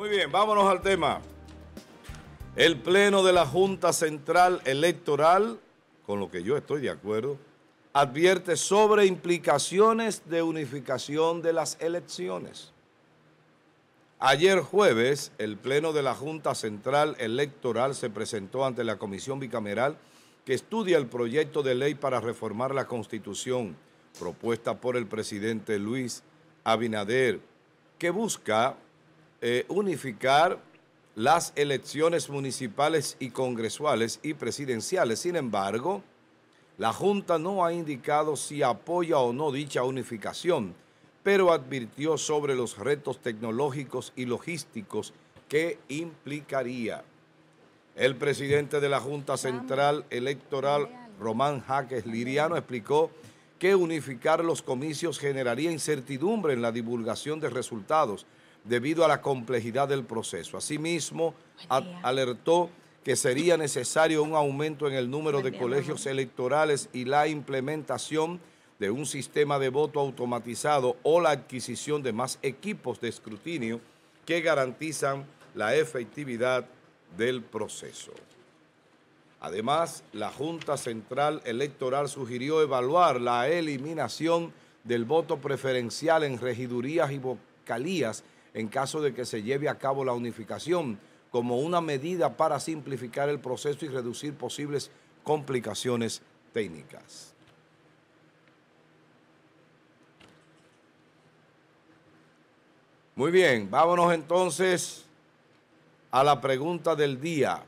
Muy bien, vámonos al tema. El Pleno de la Junta Central Electoral, con lo que yo estoy de acuerdo, advierte sobre implicaciones de unificación de las elecciones. Ayer jueves, el Pleno de la Junta Central Electoral se presentó ante la Comisión Bicameral que estudia el proyecto de ley para reformar la Constitución propuesta por el presidente Luis Abinader, que busca eh, unificar las elecciones municipales y congresuales y presidenciales. Sin embargo, la Junta no ha indicado si apoya o no dicha unificación, pero advirtió sobre los retos tecnológicos y logísticos que implicaría. El presidente de la Junta Central Electoral, Román Jaques Liriano, explicó que unificar los comicios generaría incertidumbre en la divulgación de resultados, debido a la complejidad del proceso. Asimismo, alertó que sería necesario un aumento en el número de colegios electorales y la implementación de un sistema de voto automatizado o la adquisición de más equipos de escrutinio que garantizan la efectividad del proceso. Además, la Junta Central Electoral sugirió evaluar la eliminación del voto preferencial en regidurías y vocalías en caso de que se lleve a cabo la unificación como una medida para simplificar el proceso y reducir posibles complicaciones técnicas. Muy bien, vámonos entonces a la pregunta del día.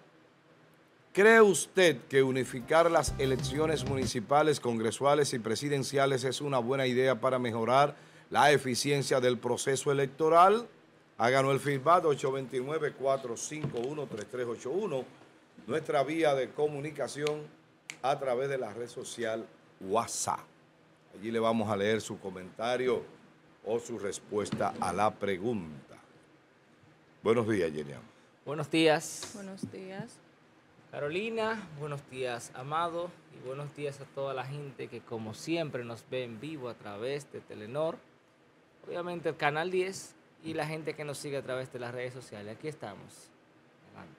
¿Cree usted que unificar las elecciones municipales, congresuales y presidenciales es una buena idea para mejorar la eficiencia del proceso electoral. Háganos el feedback 829-451-3381, nuestra vía de comunicación a través de la red social WhatsApp. Allí le vamos a leer su comentario o su respuesta a la pregunta. Buenos días, Genia. Buenos días. Buenos días. Carolina, buenos días, Amado, y buenos días a toda la gente que como siempre nos ve en vivo a través de Telenor obviamente el Canal 10 y la gente que nos sigue a través de las redes sociales. Aquí estamos. Adelante.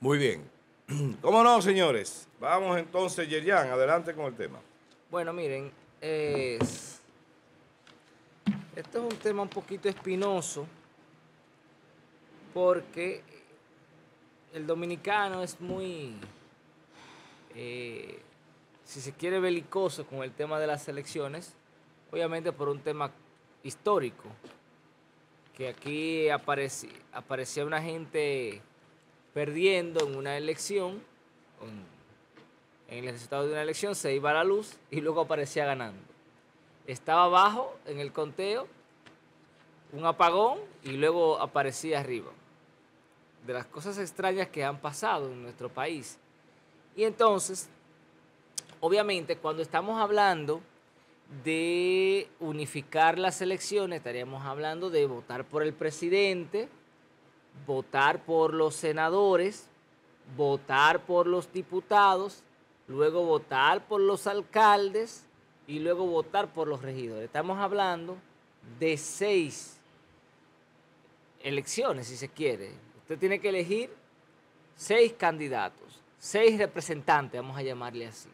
Muy bien. ¿Cómo no, señores? Vamos entonces, Yerian, adelante con el tema. Bueno, miren, esto es un tema un poquito espinoso porque el dominicano es muy, eh, si se quiere, belicoso con el tema de las elecciones, obviamente por un tema histórico, que aquí aparecía, una gente perdiendo en una elección, en el resultado de una elección se iba a la luz y luego aparecía ganando. Estaba abajo en el conteo, un apagón y luego aparecía arriba. De las cosas extrañas que han pasado en nuestro país. Y entonces, obviamente, cuando estamos hablando de unificar las elecciones, estaríamos hablando de votar por el presidente, votar por los senadores, votar por los diputados, luego votar por los alcaldes y luego votar por los regidores. Estamos hablando de seis elecciones, si se quiere. Usted tiene que elegir seis candidatos, seis representantes, vamos a llamarle así.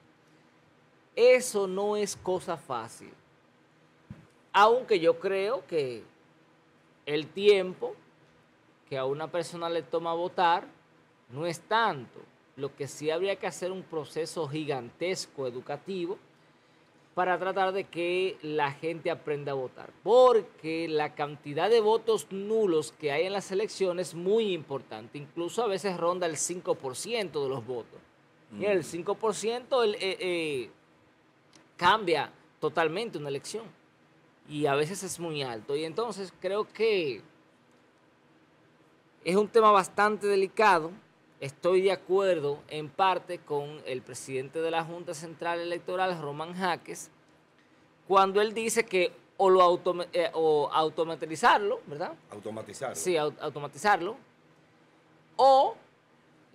Eso no es cosa fácil. Aunque yo creo que el tiempo que a una persona le toma votar no es tanto. Lo que sí habría que hacer un proceso gigantesco educativo para tratar de que la gente aprenda a votar. Porque la cantidad de votos nulos que hay en las elecciones es muy importante. Incluso a veces ronda el 5% de los votos. Y el 5% mm cambia totalmente una elección. Y a veces es muy alto. Y entonces creo que es un tema bastante delicado. Estoy de acuerdo en parte con el presidente de la Junta Central Electoral, Román Jaques, cuando él dice que o, lo eh, automatizarlo, ¿verdad? Automatizarlo. Sí, automatizarlo. O,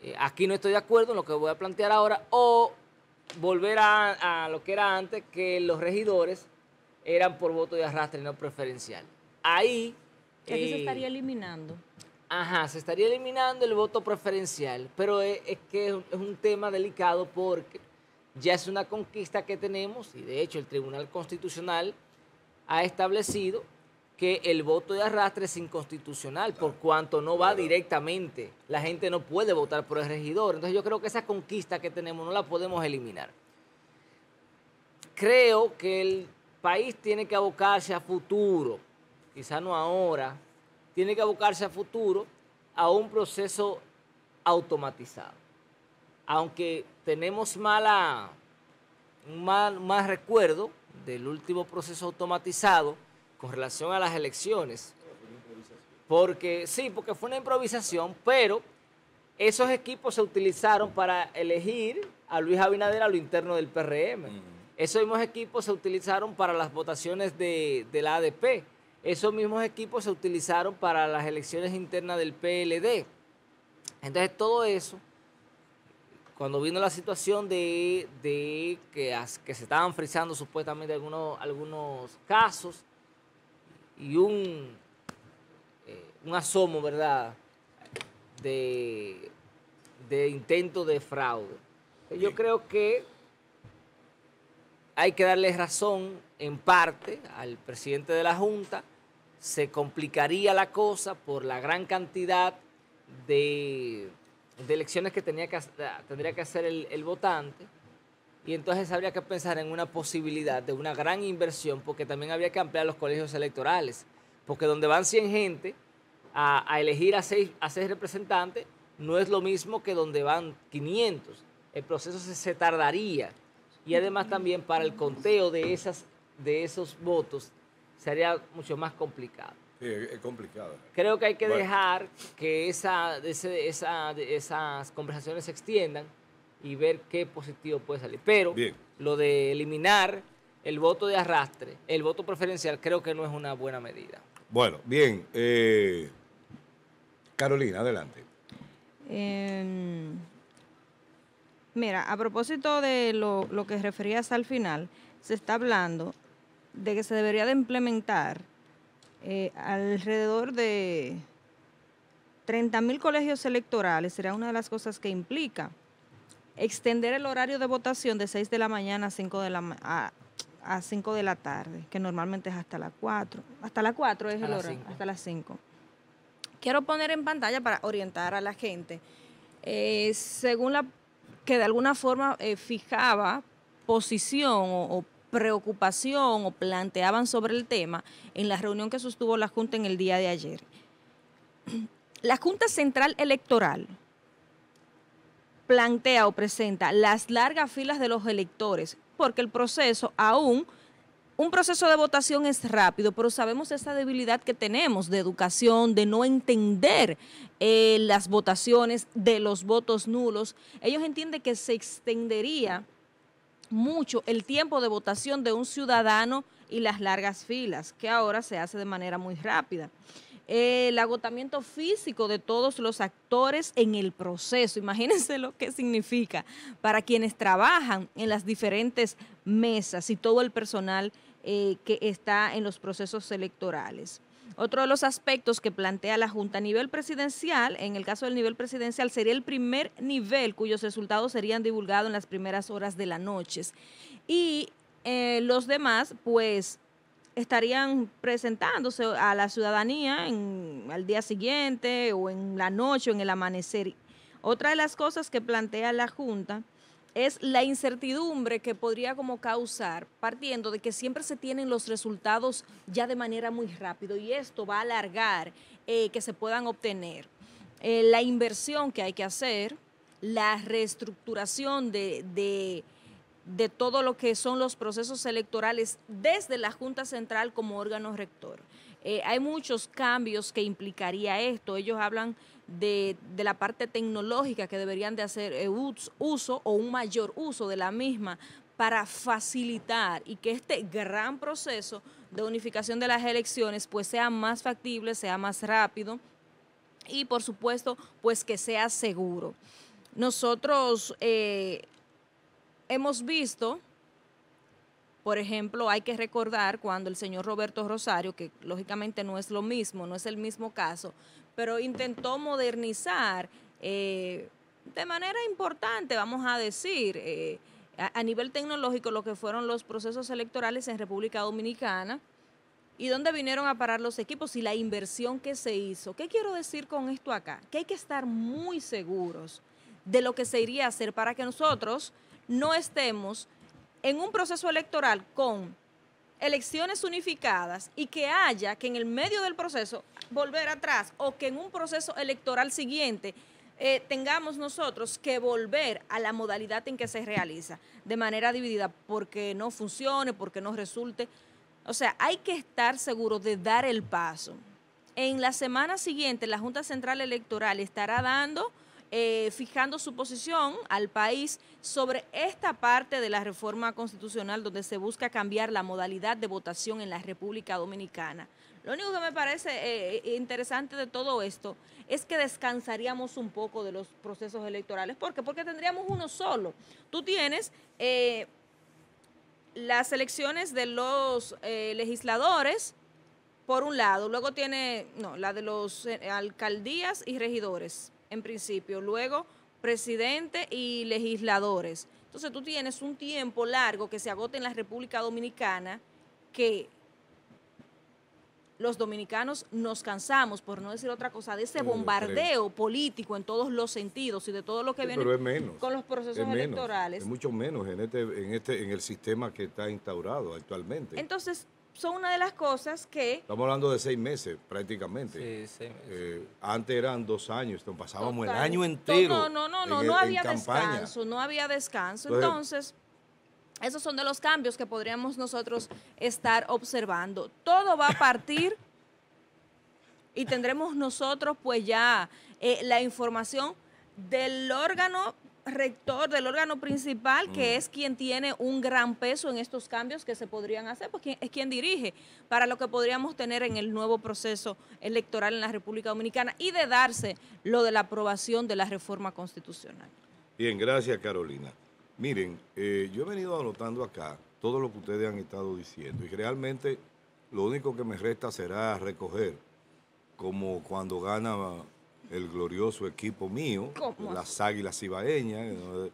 eh, aquí no estoy de acuerdo en lo que voy a plantear ahora, o volver a, lo que era antes, que los regidores eran por voto de arrastre, no preferencial. Ahí... se eh, estaría eliminando. Ajá, se estaría eliminando el voto preferencial, pero es, que es un tema delicado porque ya es una conquista que tenemos y de hecho el Tribunal Constitucional ha establecido que el voto de arrastre es inconstitucional por cuanto no va directamente. La gente no puede votar por el regidor. Entonces yo creo que esa conquista que tenemos no la podemos eliminar. Creo que el país tiene que abocarse a futuro, quizá no ahora, tiene que abocarse a futuro a un proceso automatizado. Aunque tenemos mala, mal, mal recuerdo del último proceso automatizado, con relación a las elecciones. Porque sí, porque fue una improvisación, pero esos equipos se utilizaron para elegir a Luis Abinader a lo interno del PRM. Esos mismos equipos se utilizaron para las votaciones de, la ADP. Esos mismos equipos se utilizaron para las elecciones internas del PLD. Entonces todo eso cuando vino la situación de, que, se estaban frizando supuestamente algunos casos, y un, eh, un asomo, ¿verdad?, de, intento de fraude. Pues yo creo que hay que darle razón en parte al presidente de la Junta. Se complicaría la cosa por la gran cantidad de, elecciones que, tenía que tendría que hacer el votante. Y entonces habría que pensar en una posibilidad de una gran inversión, porque también habría que ampliar los colegios electorales, porque donde van 100 gente a, elegir a seis, a seis representantes, no es lo mismo que donde van 500. El proceso se, tardaría. Y además también para el conteo de, esas, de esos votos sería mucho más complicado. Sí, es complicado. Creo que hay que dejar que esa, esas conversaciones se extiendan y ver qué positivo puede salir. Pero lo de eliminar el voto de arrastre, el voto preferencial, creo que no es una buena medida. Bueno, bien. Eh, Carolina, adelante. Em, mira, a propósito de lo, que referías al final, se está hablando de que se debería de implementar eh, alrededor de 30.000 colegios electorales, será una de las cosas que implica extender el horario de votación de 6 de la mañana a 5 de la a, de la tarde, que normalmente es hasta las 4. Hasta las 4 es el horario, hasta las 5. Quiero poner en pantalla para orientar a la gente. Eh, según la que de alguna forma eh, fijaba posición o, o preocupación o planteaban sobre el tema en la reunión que sostuvo la Junta en el día de ayer. La Junta Central Electoral plantea o presenta las largas filas de los electores, porque el proceso aún... Un proceso de votación es rápido, pero sabemos esa debilidad que tenemos de educación, de no entender eh, las votaciones, de los votos nulos. Ellos entienden que se extendería mucho el tiempo de votación de un ciudadano y las largas filas, que ahora se hace de manera muy rápida el agotamiento físico de todos los actores en el proceso. Imagínense lo que significa para quienes trabajan en las diferentes mesas y todo el personal eh, que está en los procesos electorales. Otro de los aspectos que plantea la Junta a nivel presidencial, en el caso del nivel presidencial, sería el primer nivel cuyos resultados serían divulgados en las primeras horas de la noche. Y eh, los demás, pues estarían presentándose a la ciudadanía en, al día siguiente o en la noche o en el amanecer. Otra de las cosas que plantea la Junta es la incertidumbre que podría como causar, partiendo de que siempre se tienen los resultados ya de manera muy rápido y esto va a alargar eh, que se puedan obtener eh, la inversión que hay que hacer, la reestructuración de de todo lo que son los procesos electorales desde la Junta Central como órgano rector. Eh, hay muchos cambios que implicaría esto. Ellos hablan de, la parte tecnológica que deberían de hacer eh, uso o un mayor uso de la misma para facilitar y que este gran proceso de unificación de las elecciones pues sea más factible, sea más rápido y por supuesto pues que sea seguro. Nosotros eh, hemos visto, por ejemplo, hay que recordar cuando el señor Roberto Rosario, que lógicamente no es lo mismo, no es el mismo caso, pero intentó modernizar eh, de manera importante, vamos a decir, eh, a nivel tecnológico lo que fueron los procesos electorales en República Dominicana y dónde vinieron a parar los equipos y la inversión que se hizo. ¿Qué quiero decir con esto acá? Que hay que estar muy seguros de lo que se iría a hacer para que nosotros no estemos en un proceso electoral con elecciones unificadas y que haya que en el medio del proceso volver atrás o que en un proceso electoral siguiente eh, tengamos nosotros que volver a la modalidad en que se realiza de manera dividida porque no funcione, porque no resulte. O sea, hay que estar seguro de dar el paso. En la semana siguiente, la Junta Central Electoral estará dando eh, fijando su posición al país sobre esta parte de la reforma constitucional donde se busca cambiar la modalidad de votación en la República Dominicana. Lo único que me parece eh, interesante de todo esto es que descansaríamos un poco de los procesos electorales. ¿Por qué? Porque tendríamos uno solo. Tú tienes... Eh, las elecciones de los legisladores, por un lado, luego tiene, la de los alcaldías y regidores, en principio, luego presidente y legisladores. Entonces tú tienes un tiempo largo que se agota en la República Dominicana que los dominicanos nos cansamos, por no decir otra cosa, de ese bombardeo político en todos los sentidos y de todo lo que viene con los procesos electorales. mucho menos en, este, en, este, en el sistema que está instaurado actualmente. Entonces, son una de las cosas que... Estamos hablando de seis meses prácticamente. Sí, eh, antes eran dos años, pasábamos el año entero. No, no, no, no, e- no había descanso, no había descanso. Entonces, esos son de los cambios que podríamos nosotros estar observando. Todo va a partir y tendremos nosotros pues ya eh, la información del órgano rector del órgano principal, que mm. es quien tiene un gran peso en estos cambios que se podrían hacer, pues es quien dirige para lo que podríamos tener en el nuevo proceso electoral en la República Dominicana y de darse lo de la aprobación de la reforma constitucional. Bien, gracias Carolina. Miren, eh, yo he venido anotando acá todo lo que ustedes han estado diciendo y realmente lo único que me resta será recoger, como cuando gana el glorioso equipo mío, las Águilas Cibaeñas, eh,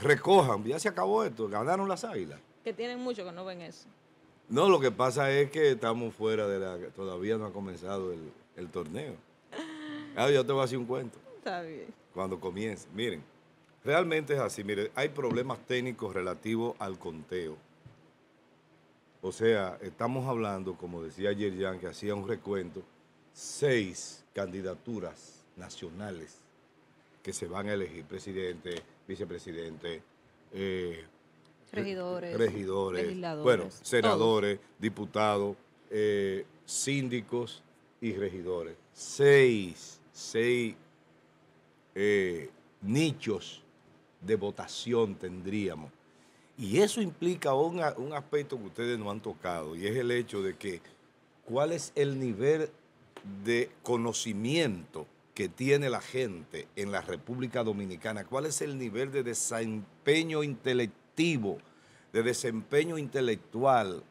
recojan, ya se acabó esto, ganaron las Águilas. Que tienen mucho que no ven eso. No, lo que pasa es que estamos fuera de la... Todavía no ha comenzado el, torneo. Ah, yo te voy a hacer un cuento. Está bien. Cuando comience. Miren, realmente es así. Miren, hay problemas técnicos relativos al conteo. O sea, estamos hablando, como decía ayer Jan, que hacía un recuento, seis candidaturas nacionales que se van a elegir, presidente, vicepresidente, eh, regidores, bueno, senadores, diputados, eh, síndicos y regidores. Seis, seis eh, nichos de votación tendríamos. Y eso implica un, un aspecto que ustedes no han tocado, y es el hecho de que cuál es el nivel de conocimiento que tiene la gente en la República Dominicana, cuál es el nivel de desempeño intelectivo, de desempeño intelectual,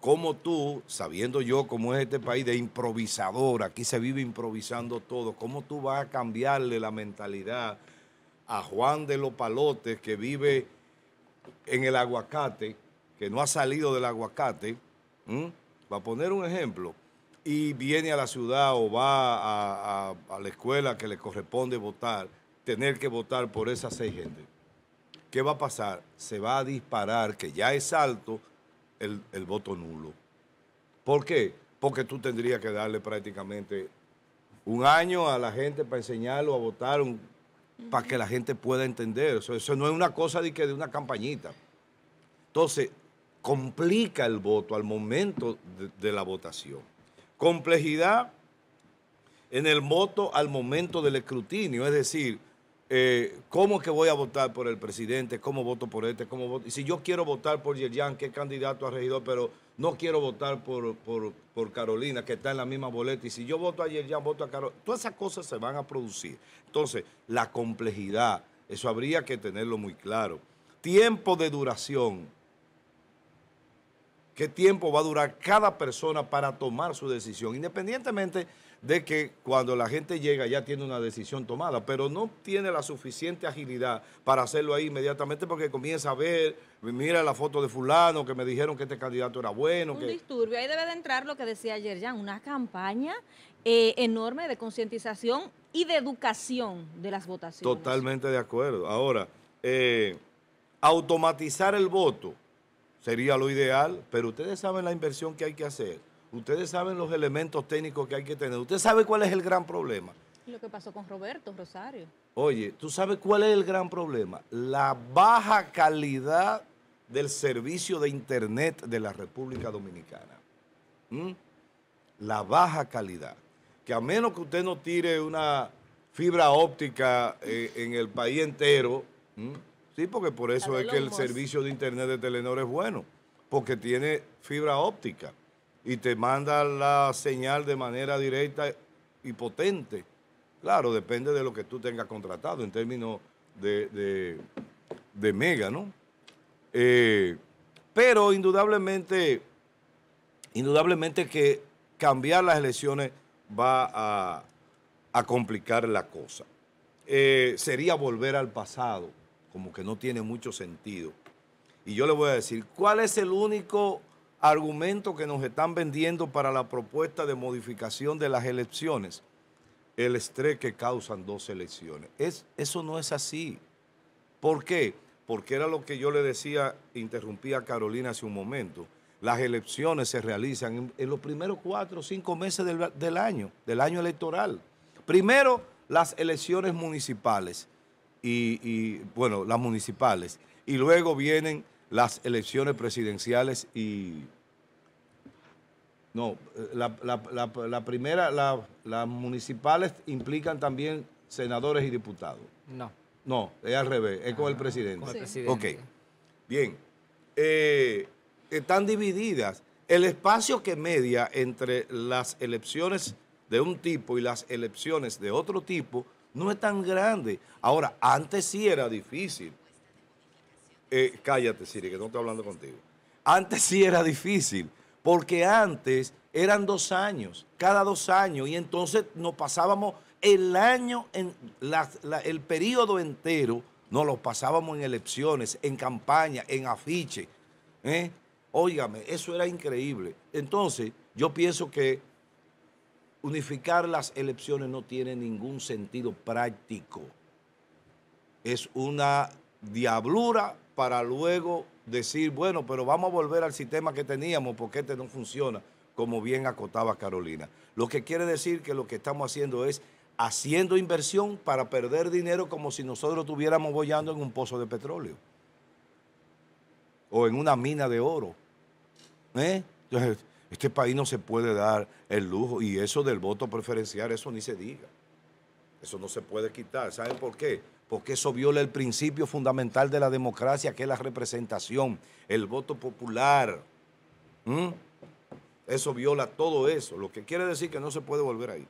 ¿Cómo tú, sabiendo yo cómo es este país de improvisador, aquí se vive improvisando todo, cómo tú vas a cambiarle la mentalidad a Juan de los Palotes que vive en el aguacate, que no ha salido del aguacate, ¿Va a poner un ejemplo, y viene a la ciudad o va a, la escuela que le corresponde votar, tener que votar por esas seis gente, ¿qué va a pasar? Se va a disparar, que ya es alto, el, voto nulo. ¿Por qué? Porque tú tendrías que darle prácticamente un año a la gente para enseñarlo a votar, para que la gente pueda entender. Eso, no es una cosa de, que de una campañita. Entonces, complica el voto al momento de la votación. Complejidad en el voto al momento del escrutinio, es decir, eh, cómo que voy a votar por el presidente, cómo voto por este, cómo voto. Y si yo quiero votar por Yerian, que es candidato a regidor, pero no quiero votar por, por, Carolina, que está en la misma boleta, y si yo voto a Yerian, voto a Carolina, todas esas cosas se van a producir. Entonces, la complejidad, eso habría que tenerlo muy claro. Tiempo de duración, qué tiempo va a durar cada persona para tomar su decisión, independientemente de que cuando la gente llega ya tiene una decisión tomada, pero no tiene la suficiente agilidad para hacerlo ahí inmediatamente porque comienza a ver, mira la foto de fulano que me dijeron que este candidato era bueno. Un disturbio, ahí debe de entrar lo que decía ayer ya, una campaña eh, enorme de concientización y de educación de las votaciones. Totalmente de acuerdo. Ahora, eh, automatizar el voto sería lo ideal, pero ustedes saben la inversión que hay que hacer, ustedes saben los elementos técnicos que hay que tener, usted sabe cuál es el gran problema. Lo que pasó con Roberto Rosario. Oye, ¿tú sabes cuál es el gran problema? La baja calidad del servicio de Internet de la República Dominicana. ¿Mm? La baja calidad. Que a menos que usted no tire una fibra óptica eh, en el país entero, ¿Mm? Sí, porque por eso es que el servicio de internet de Telenor es bueno, porque tiene fibra óptica y te manda la señal de manera directa y potente. Claro, depende de lo que tú tengas contratado en términos de, mega, ¿no? Eh, pero indudablemente, indudablemente que cambiar las elecciones va a, complicar la cosa. Eh, sería volver al pasado como que no tiene mucho sentido. Y yo le voy a decir, ¿cuál es el único argumento que nos están vendiendo para la propuesta de modificación de las elecciones? El estrés que causan dos elecciones. Es, eso no es así. ¿Por qué? Porque era lo que yo le decía, interrumpía a Carolina hace un momento. Las elecciones se realizan en, los primeros cuatro o cinco meses del, del año, del año electoral. Primero, las elecciones municipales y, bueno, las municipales. Y luego vienen las elecciones presidenciales y... No, eh, la, la, la, primera, las municipales implican también senadores y diputados. No. No, es al revés, es con el ah, presidente. Con Ok, bien. Eh, están divididas. El espacio que media entre las elecciones de un tipo y las elecciones de otro tipo no es tan grande. Ahora, antes sí era difícil. Eh, cállate, Siri, que no estoy hablando contigo. Antes sí era difícil, porque antes eran dos años, cada dos años, y entonces nos pasábamos el año, en el periodo entero, nos lo pasábamos en elecciones, en campaña, en afiche. ¿eh? Óigame, eso era increíble. Entonces, yo pienso que unificar las elecciones no tiene ningún sentido práctico. Es una diablura para luego decir, bueno, pero vamos a volver al sistema que teníamos porque este no funciona, como bien acotaba Carolina. Lo que quiere decir que lo que estamos haciendo es haciendo inversión para perder dinero como si nosotros estuviéramos bollando en un pozo de petróleo o en una mina de oro. ¿Eh? Este país no se puede dar el lujo y eso del voto preferencial, eso ni se diga. Eso no se puede quitar. ¿Saben por qué? Porque eso viola el principio fundamental de la democracia, que es la representación, el voto popular. ¿Mm? Eso viola todo eso, lo que quiere decir que no se puede volver ahí.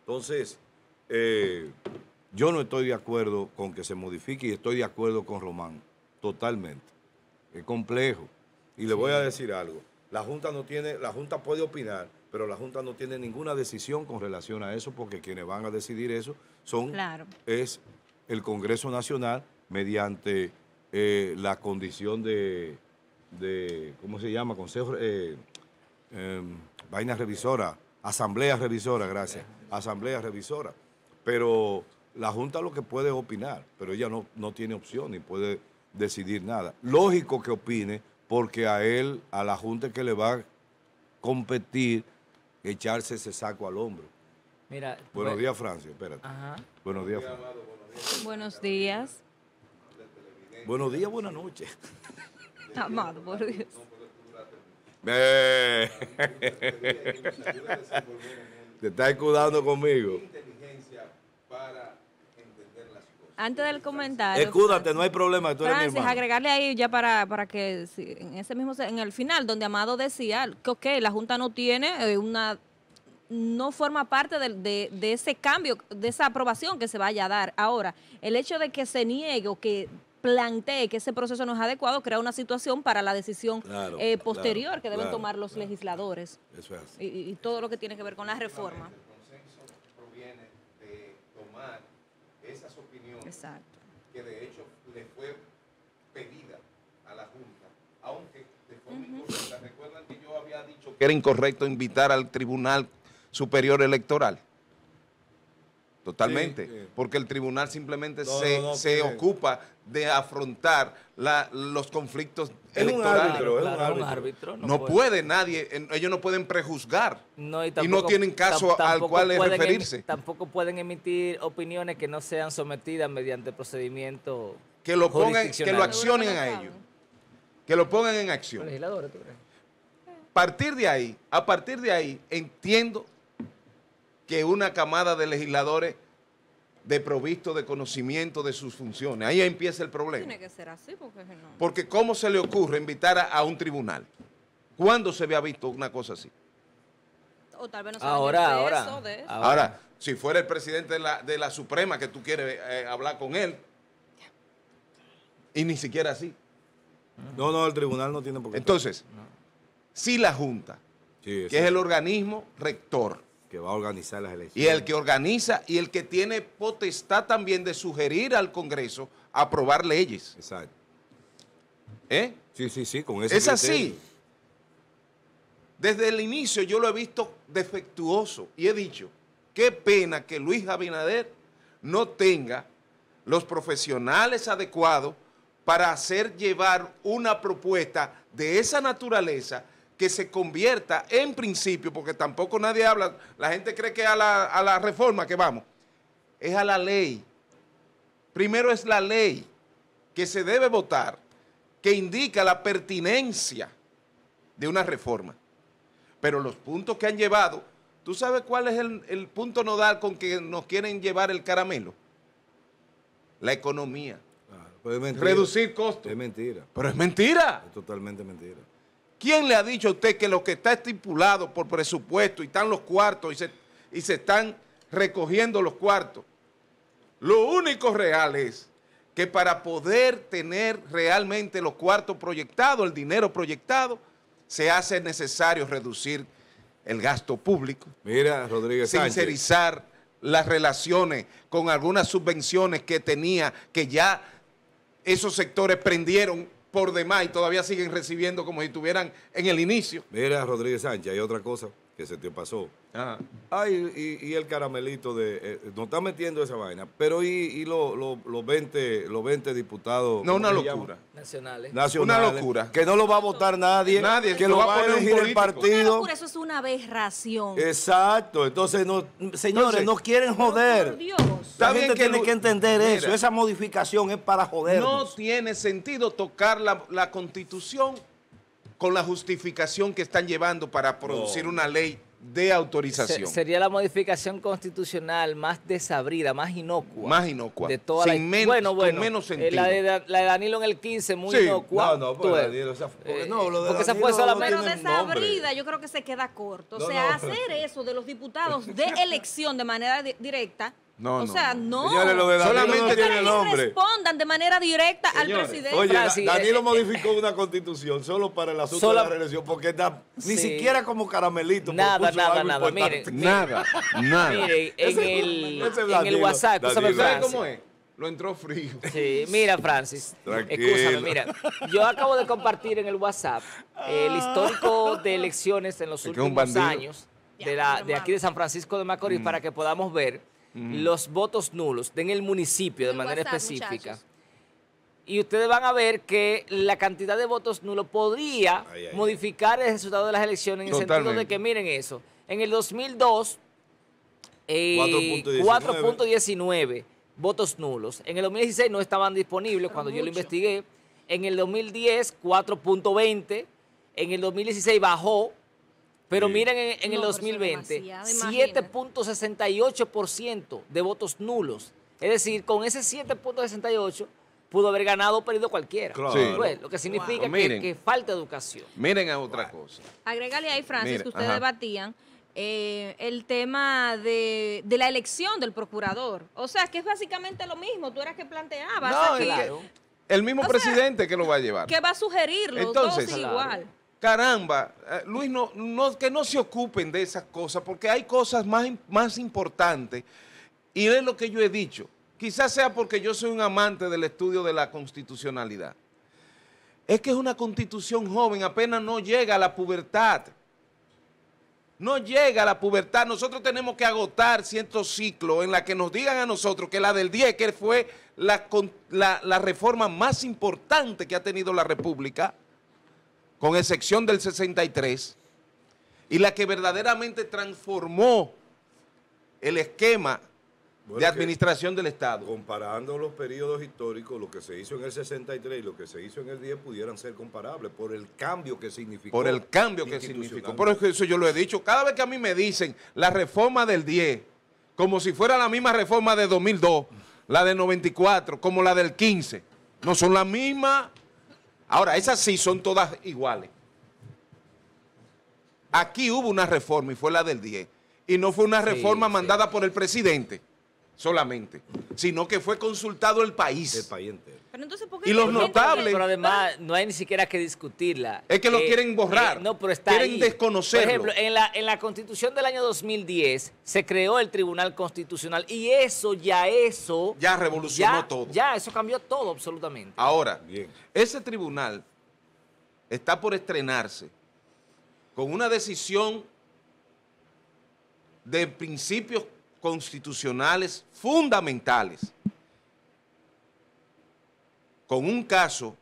Entonces, eh, yo no estoy de acuerdo con que se modifique y estoy de acuerdo con Román, totalmente. Es complejo. Y le voy a decir algo. La Junta no tiene, la Junta puede opinar, pero la Junta no tiene ninguna decisión con relación a eso, porque quienes van a decidir eso son es el Congreso Nacional mediante eh, la condición de, de, ¿cómo se llama? Consejo, eh, em, vaina revisora, asamblea revisora, gracias, asamblea revisora. Pero la Junta lo que puede opinar, pero ella no, no tiene opción y puede decidir nada. Lógico que opine porque a él, a la Junta que le va a competir, echarse ese saco al hombro. Mira, buenos pues- días, Francia, espérate. Buenos días, Francia. Buenos días. Buenos días, buenas noches. Amado, por Dios. Te está escudando conmigo antes del comentario. Escúdate, pues, no hay problema, tú eres agregarle ahí ya para, para que en ese mismo en el final donde Amado decía que la Junta no tiene eh, una no forma parte de, ese cambio, de esa aprobación que se vaya a dar. Ahora, el hecho de que se niegue o que plantee que ese proceso no es adecuado crea una situación para la decisión eh, posterior que deben tomar los legisladores. Y, y, todo lo que tiene que ver con la reforma. Exacto. Que de hecho le fue pedida a la Junta, aunque de forma incorrecta. Recuerdan que yo había dicho que era incorrecto invitar al Tribunal Superior Electoral. Totalmente, porque el tribunal simplemente se, se ocupa de afrontar los conflictos electorales. un árbitro. no, puede. nadie, ellos no pueden prejuzgar y, no tienen caso al cual em- referirse. Tampoco pueden emitir opiniones que no sean sometidas mediante procedimiento que lo pongan, que lo accionen a ellos, que lo pongan en acción. Partir de ahí, a partir de ahí, entiendo que una camada de legisladores provisto de conocimiento de sus funciones. Ahí empieza el problema. Tiene que ser así porque no. Porque ¿cómo se le ocurre invitar a, un tribunal? cuando se había visto una cosa así? O tal vez no ahora, ahora, de eso. ahora, si fuera el presidente de la, Suprema que tú quieres eh, hablar con él, y ni siquiera así. No, no, el tribunal no tiene por qué. Entonces, sí si la Junta, que es el organismo rector, que a organizar las elecciones. Y el que organiza y el que tiene potestad también de sugerir al Congreso aprobar leyes. Exacto. ¿Eh? Sí, sí, sí, con ese Es así. Desde el inicio yo lo he visto defectuoso y he dicho, qué pena que Luis Abinader no tenga los profesionales adecuados para hacer llevar una propuesta de esa naturaleza que se convierta en principio, porque tampoco nadie habla, la gente cree que a la, reforma que vamos, es a la ley. Primero es la ley que se debe votar, que indica la pertinencia de una reforma. Pero los puntos que han llevado, ¿tú sabes cuál es el, punto nodal con que nos quieren llevar el caramelo? La economía. Reducir costos. Es mentira. Pero es mentira. Es totalmente mentira. ¿Quién le ha dicho a usted que lo que está estipulado por presupuesto y están los cuartos y se, están recogiendo los cuartos? Lo único real es que para poder tener realmente los cuartos proyectados, el dinero proyectado, se hace necesario reducir el gasto público. Mira, Rodríguez Sincerizar las relaciones con algunas subvenciones que tenía, que ya esos sectores prendieron por demás y todavía siguen recibiendo como si estuvieran en el inicio. Mira, Rodríguez Sánchez, hay otra cosa que se te pasó. Ah, y, el caramelito de. Eh, eh, no está metiendo esa vaina. Pero y, los 20, los 20 diputados. No, una locura. Nacionales. Una locura. Que no lo va a votar nadie. Que lo va a elegir el partido. eso es una aberración. Exacto. Entonces, señores, nos no quieren joder. tiene que entender eso. Esa modificación es para joder. No tiene sentido tocar la, constitución con la justificación que están llevando para producir una ley de autorización. sería la modificación constitucional más desabrida, más inocua. Más inocua. De toda Sin la, bueno, bueno, menos eh, sentido. La de, la de, Danilo en el 15, muy inocua. No, no, pues, porque, eh, no, lo de esa fue solamente... pero desabrida yo creo que se queda corto. o sea, hacer eso de los diputados de elección de manera directa no, o no, sea, no. de Solamente tiene nombre. respondan de manera directa al presidente. Oye, Danilo modificó una constitución solo para el asunto de la reelección, porque da, ni siquiera como caramelito. Nada, nada, nada. Miren, nada, nada. en, el, en el WhatsApp, ¿Sabes cómo es? Lo entró frío. Sí, mira, Francis. Escúchame, mira. Yo acabo de compartir en el WhatsApp el ah. histórico de elecciones en los últimos años de, aquí de San Francisco de Macorís mm. para que podamos ver Mm. los votos nulos en el municipio de manera específica. Y ustedes van a ver que la cantidad de votos nulos podría modificar el resultado de las elecciones en el sentido de que miren eso. En el 2002, 4.19 eh, votos nulos. En el 2016 no estaban disponibles cuando yo lo investigué. En el 2010, 4.20. En el 2016 bajó pero miren en, el 2020, 7.68% de votos nulos. Es decir, con ese 7.68 pudo haber ganado o perdido cualquiera. Pues, lo que significa que, falta educación. Miren a otra cosa. Agregale ahí, Francis, que ustedes debatían. Eh, el tema de, la elección del procurador. O sea, que es básicamente lo mismo. Tú eras que planteabas no, Claro. El mismo presidente que lo va a llevar. Que va a sugerirlo. Entonces, todos igual. Caramba, eh, Luis, no, que no se ocupen de esas cosas, porque hay cosas más, más importantes. Y es lo que yo he dicho. Quizás sea porque yo soy un amante del estudio de la constitucionalidad. Es que es una constitución joven, apenas no llega a la pubertad. No llega a la pubertad. Nosotros tenemos que agotar ciertos ciclos en la que nos digan a nosotros que la del 10, que fue la, la reforma más importante que ha tenido la República, con excepción del 63, y la que verdaderamente transformó el esquema de administración del Estado. Comparando los periodos históricos, lo que se hizo en el 63 y lo que se hizo en el 10 pudieran ser comparables por el cambio que significó. Por el cambio que significó. Por eso yo lo he dicho. Cada vez que a mí me dicen la reforma del 10, como si fuera la misma reforma de 2002, la de 94, como la del 15, no son la misma. Ahora, esas sí son todas iguales. Aquí hubo una reforma y fue la del 10. Y no fue una reforma mandada por el presidente solamente, sino que fue consultado el país. El y los notables. Pero además, no hay ni siquiera que discutirla. Es que lo eh, quieren borrar. Eh, no, pero está Quieren desconocerlo. Por ejemplo, en la, en la Constitución del año 2010 se creó el Tribunal Constitucional y eso, ya eso. Ya revolucionó todo. Ya, eso cambió todo absolutamente. Ahora, Bien. ese tribunal está por estrenarse con una decisión de principios constitucionales fundamentales. Con un caso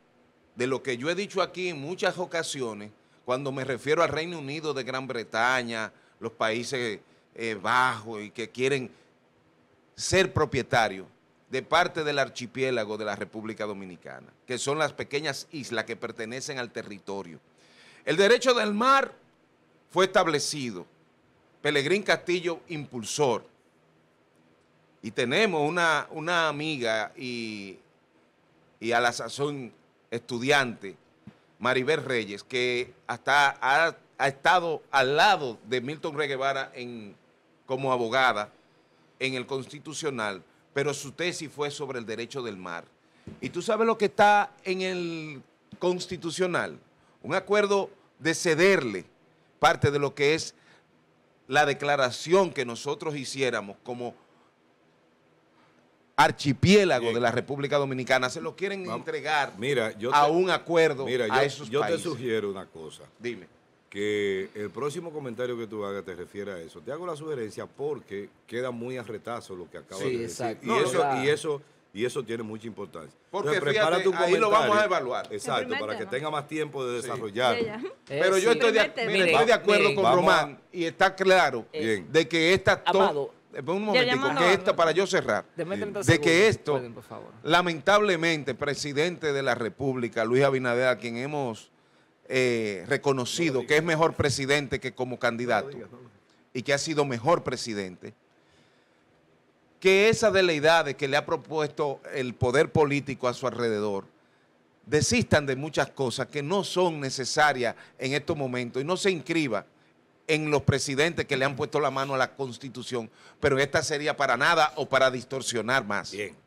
de lo que yo he dicho aquí en muchas ocasiones, cuando me refiero al Reino Unido de Gran Bretaña, los países eh, bajos y que quieren ser propietarios de parte del archipiélago de la República Dominicana, que son las pequeñas islas que pertenecen al territorio. El derecho del mar fue establecido. Pelegrín Castillo, impulsor. Y tenemos una, amiga y, a la sazón estudiante, Maribel Reyes, que hasta ha, ha estado al lado de Milton Reguevara en, como abogada en el Constitucional, pero su tesis fue sobre el derecho del mar. Y tú sabes lo que está en el Constitucional, un acuerdo de cederle parte de lo que es la declaración que nosotros hiciéramos como archipiélago eh, de la República Dominicana se lo quieren entregar a un acuerdo mira, a yo, yo te sugiero una cosa. Dime. Que el próximo comentario que tú hagas te refiera a eso. Te hago la sugerencia porque queda muy a retazo lo que acabas de decir. Y, eso, y eso y eso tiene mucha importancia. Porque ahí lo vamos a evaluar. Exacto, para que tenga más tiempo de desarrollar. Eh, Pero yo estoy de, acuerdo con Román y está claro de que esta... todo eh, un momentico, que esto para yo cerrar, de que esto, lamentablemente, presidente de la República, Luis Abinader, a quien hemos eh, reconocido que es mejor presidente que como candidato, y que ha sido mejor presidente, que esa de que le ha propuesto el poder político a su alrededor, desistan de muchas cosas que no son necesarias en estos momentos y no se inscriba en los presidentes que le han puesto la mano a la Constitución, pero esta sería para nada o para distorsionar más. Bien.